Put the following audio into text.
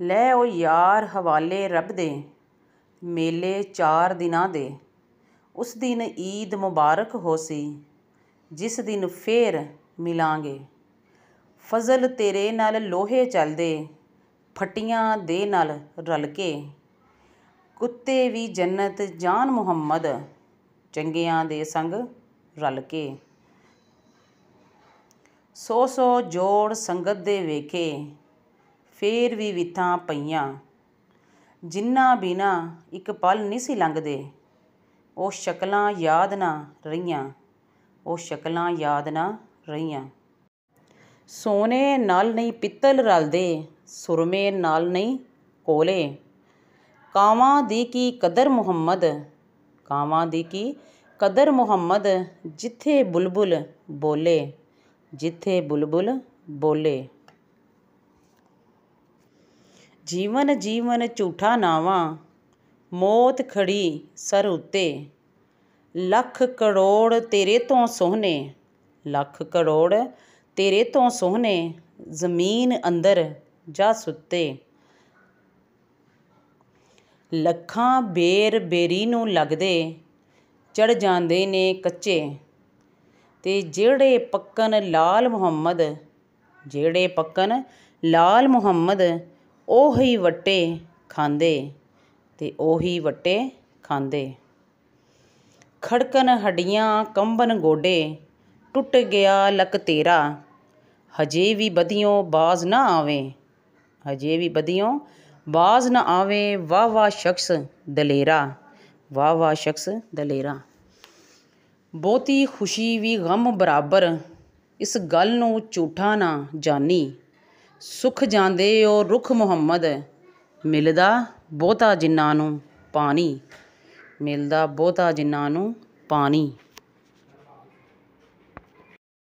ਲੈ ਓ ਯਾਰ ਹਵਾਲੇ ਰੱਬ ਦੇ ਮੇਲੇ ਚਾਰ ਦਿਨਾਂ ਦੇ ਉਸ ਦਿਨ ਈਦ ਮੁਬਾਰਕ ਹੋਸੀ ਜਿਸ ਦਿਨ ਫੇਰ ਮਿਲਾਂਗੇ ਫਜ਼ਲ ਤੇਰੇ ਨਾਲ ਲੋਹੇ ਚੱਲਦੇ ਫਟੀਆਂ ਦੇ ਨਾਲ ਰਲ ਕੇ ਕੁੱਤੇ ਵੀ ਜੰਨਤ ਜਾਨ ਮੁਹੰਮਦ ਚੰਗਿਆਂ ਦੇ ਸੰਗ ਰਲ ਕੇ ਸੋ ਸੋ ਜੋੜ ਸੰਗਤ ਦੇ ਵੇਖੇ ਫੇਰ ਵੀ ਵਿਥਾਂ ਪਈਆਂ ਜਿੰਨਾ ਬਿਨਾ ਇੱਕ ਪਲ ਨਹੀਂ ਸੀ ਲੰਘਦੇ ਉਹ ਸ਼ਕਲਾਂ ਯਾਦ ਨਾ ਰਹੀਆਂ ਉਹ ਸ਼ਕਲਾਂ ਯਾਦ ਨਾ ਰਹੀਆਂ ਸੋਨੇ ਨਾਲ ਨਹੀਂ ਪਿੱਤਲ ਰਲਦੇ ਸੁਰਮੇ ਨਾਲ ਨਹੀਂ ਕੋਲੇ ਕਾਵਾਂ ਦੀ ਕੀ ਕਦਰ ਮੁਹੰਮਦ ਕਾਵਾਂ ਦੀ ਕੀ ਕਦਰ ਮੁਹੰਮਦ ਜਿੱਥੇ ਬੁਲਬੁਲ ਬੋਲੇ ਜਿੱਥੇ ਬੁਲਬੁਲ ਬੋਲੇ ਜੀਵਨ ਜੀਵਨ ਝੂਠਾ ਨਾਵਾਂ ਮੌਤ ਖੜੀ ਸਰ ਉੱਤੇ ਲੱਖ ਕਰੋੜ ਤੇਰੇ ਤੋਂ ਸੋਹਣੇ ਲੱਖ ਕਰੋੜ ਤੇਰੇ ਤੋਂ ਸੋਹਣੇ ਜ਼ਮੀਨ ਅੰਦਰ ਜਾ ਸੁੱਤੇ ਲੱਖਾਂ ਬੇਰ ਬੇਰੀ ਨੂੰ ਲੱਗਦੇ ਚੜ ਜਾਂਦੇ ਨੇ ਕੱਚੇ ਤੇ ਜਿਹੜੇ ਪੱਕਨ ਲਾਲ ਮੁਹੰਮਦ ਜਿਹੜੇ ਪੱਕਨ ਲਾਲ ਮੁਹੰਮਦ ਉਹੀ ਵੱਟੇ ਖਾਂਦੇ ਤੇ ਉਹੀ ਵੱਟੇ ਖਾਂਦੇ ਖੜਕਨ ਹੱਡੀਆਂ ਕੰਬਨ ਗੋਡੇ ਟੁੱਟ ਗਿਆ ਲੱਕ ਤੇਰਾ ਹਜੇ ਵੀ ਬਧਿਓ ਬਾਜ਼ ਨਾ ਆਵੇ ਹਜੇ ਵੀ ਬਧਿਓ ਬਾਜ਼ ਨਾ ਆਵੇ ਵਾ ਵਾ ਸ਼ਖਸ ਦਲੇਰਾ ਵਾ ਵਾ ਸ਼ਖਸ ਦਲੇਰਾ ਬਹੁਤੀ ਖੁਸ਼ੀ ਵੀ ਗਮ ਬਰਾਬਰ ਇਸ ਗੱਲ ਨੂੰ ਝੂਠਾ ਨਾ ਜਾਣੀ ਸੁਖ ਜਾਂਦੇ ਉਹ ਰੁਖ ਮੁਹੰਮਦ ਮਿਲਦਾ ਬਹੁਤਾ ਜਿਨ੍ਹਾਂ ਨੂੰ ਪਾਣੀ ਮਿਲਦਾ ਬਹੁਤਾ ਜਿਨ੍ਹਾਂ ਨੂੰ ਪਾਣੀ